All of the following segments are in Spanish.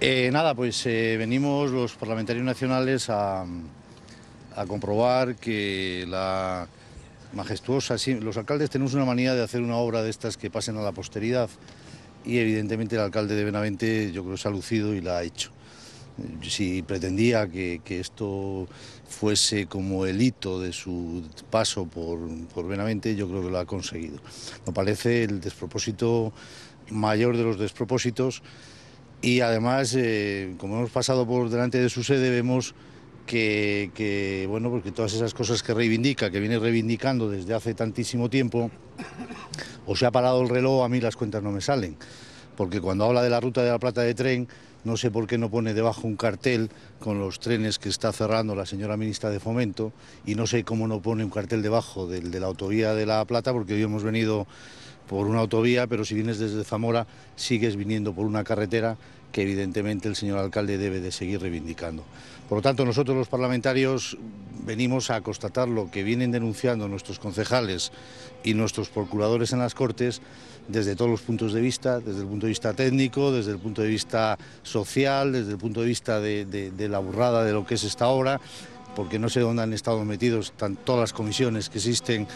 Eh, nada, pues eh, venimos los parlamentarios nacionales a, comprobar que la majestuosa... los alcaldes tenemos una manía de hacer una obra de estas que pasen a la posteridad y evidentemente el alcalde de Benavente yo creo que se ha lucido y la ha hecho. Si pretendía que, esto fuese como el hito de su paso por, por Benavente, yo creo que lo ha conseguido. Me parece el despropósito mayor de los despropósitos y además, eh, como hemos pasado por delante de su sede, vemos que, bueno, todas esas cosas que reivindica, que viene reivindicando desde hace tantísimo tiempo, o se ha parado el reloj, a mí las cuentas no me salen porque cuando habla de la ruta de la Plata de tren, no sé por qué no pone debajo un cartel con los trenes que está cerrando la señora ministra de Fomento y no sé cómo no pone un cartel debajo del de la autovía de la Plata, porque hoy hemos venido por una autovía, pero si vienes desde Zamora sigues viniendo por una carretera que evidentemente el señor alcalde debe de seguir reivindicando. Por lo tanto, nosotros los parlamentarios venimos a constatar lo que vienen denunciando nuestros concejales y nuestros procuradores en las Cortes desde todos los puntos de vista, desde el punto de vista técnico, desde el punto de vista social, desde el punto de vista de, la burrada de lo que es esta obra, porque no sé dónde han estado metidos tan, todas las comisiones que existen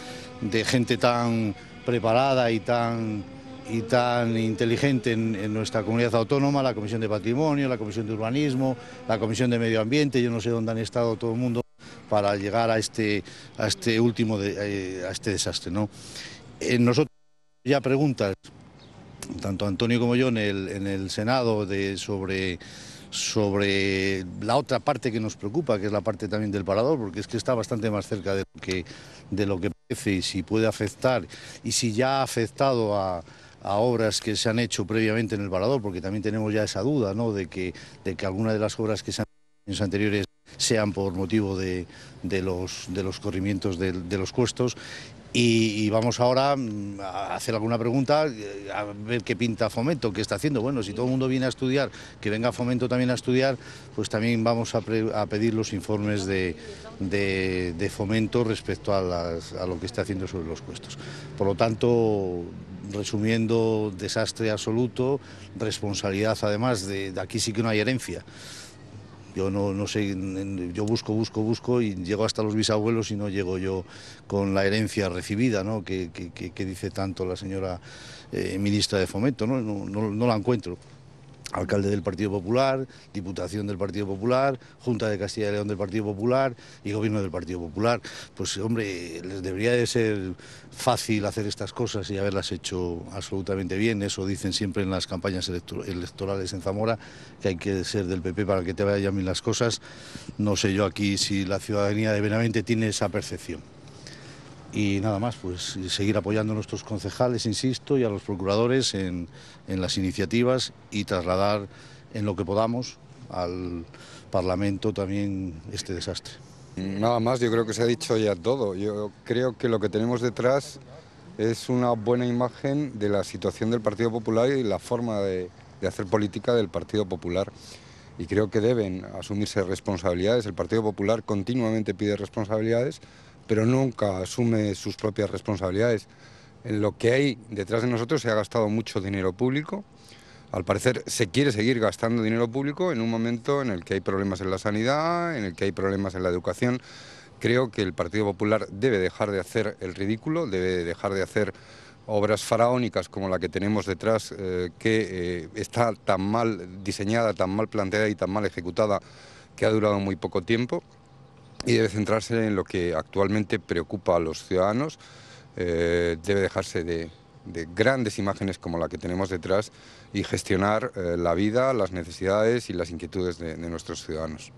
de gente tan preparada y tan y tan inteligente en, nuestra comunidad autónoma, la Comisión de Patrimonio, la Comisión de Urbanismo, la Comisión de Medio Ambiente, yo no sé dónde han estado todo el mundo para llegar a este, a este último, de, eh, a este desastre. ¿no? Eh, nosotros ya preguntas, tanto Antonio como yo, en el, en el Senado de, sobre sobre la otra parte que nos preocupa, que es la parte también del parador, porque es que está bastante más cerca de lo que, de lo que parece y si puede afectar y si ya ha afectado a, obras que se han hecho previamente en el parador, porque también tenemos ya esa duda ¿no? de, que, de que alguna de las obras que se han hecho en los anteriores sean por motivo de, los, corrimientos de, los puestos y, vamos ahora mm, a hacer alguna pregunta, eh, a ver qué pinta Fomento, qué está haciendo. Bueno, si todo el mundo viene a estudiar, que venga Fomento también a estudiar, pues también vamos a, pedir los informes de, Fomento respecto a, lo que está haciendo sobre los puestos. Por lo tanto, resumiendo, desastre absoluto, responsabilidad además, de, de aquí sí que no hay herencia. Yo no, sé, yo busco, busco, busco y llego hasta los bisabuelos y no llego yo con la herencia recibida, ¿no? Que, que, dice tanto la señora eh, ministra de Fomento, ¿no? no no la encuentro alcalde del Partido Popular, Diputación del Partido Popular, Junta de Castilla y León del Partido Popular y Gobierno del Partido Popular. Pues hombre, les debería de ser fácil hacer estas cosas y haberlas hecho absolutamente bien. Eso dicen siempre en las campañas electorales en Zamora, que hay que ser del PP para que te vayan bien las cosas. No sé yo aquí si la ciudadanía de Benavente tiene esa percepción y nada más, pues seguir apoyando a nuestros concejales, insisto, y a los procuradores en, las iniciativas y trasladar en lo que podamos al Parlamento también este desastre. Nada más, yo creo que se ha dicho ya todo. Yo creo que lo que tenemos detrás es una buena imagen de la situación del Partido Popular y la forma de, de hacer política del Partido Popular. Y creo que deben asumirse responsabilidades. El Partido Popular continuamente pide responsabilidades pero nunca asume sus propias responsabilidades. En lo que hay detrás de nosotros se ha gastado mucho dinero público. Al parecer se quiere seguir gastando dinero público en un momento en el que hay problemas en la sanidad, en el que hay problemas en la educación. Creo que el Partido Popular debe dejar de hacer el ridículo, debe dejar de hacer obras faraónicas como la que tenemos detrás, eh, que eh, está tan mal diseñada, tan mal planteada y tan mal ejecutada que ha durado muy poco tiempo y debe centrarse en lo que actualmente preocupa a los ciudadanos, eh, debe dejarse de, grandes imágenes como la que tenemos detrás y gestionar eh, la vida, las necesidades y las inquietudes de nuestros ciudadanos.